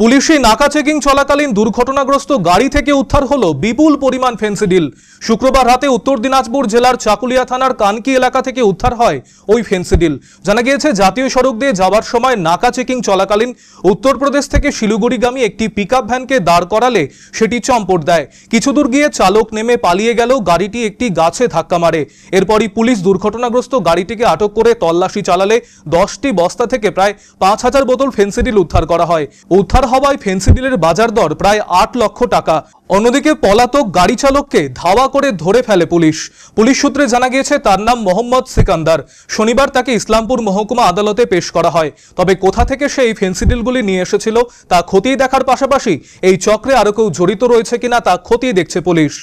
পুলিশে নাকা চেকিং চলাকালীন দুর্ঘটনাগ্রস্ত গাড়ি থেকে উদ্ধার হল বিপুল পরিমাণ ফেন্সিডিল শুক্রবার রাতে উত্তর দিনাজপুর জেলার চাকুলিয়া থানার কানকি এলাকা থেকে উদ্ধার হয় ওই ফেন্সিডিল জানা গিয়েছে জাতীয় সড়ক দিয়ে যাবার সময় নাকা চেকিং চলাকালীন উত্তরপ্রদেশ থেকে শিলিগুড়িগামী একটি পিক ভ্যানকে দাঁড় করালে সেটি চম্পট দেয় কিছু দূর গিয়ে চালক নেমে পালিয়ে গেলেও গাড়িটি একটি গাছে ধাক্কা মারে এরপরই পুলিশ দুর্ঘটনাগ্রস্ত গাড়িটিকে আটক করে তল্লাশি চালালে দশটি বস্তা থেকে প্রায় পাঁচ হাজার বোতল ফেন্সিডিল উদ্ধার করা হয় উদ্ধার হওয়ায় ফেন্সিডিলের বাজার দর প্রায় আট লক্ষ টাকা অন্যদিকে পলাতক গাড়ি চালককে ধাওয়া করে ধরে ফেলে পুলিশ পুলিশ সূত্রে জানা গিয়েছে তার নাম মোহাম্মদ সিকান্দার শনিবার তাকে ইসলামপুর মহকুমা আদালতে পেশ করা হয় তবে কোথা থেকে সে এই ফেন্সিডিলগুলি নিয়ে এসেছিল তা খতিয়ে দেখার পাশাপাশি এই চক্রে আরও কেউ জড়িত রয়েছে কিনা তা খতিয়ে দেখছে পুলিশ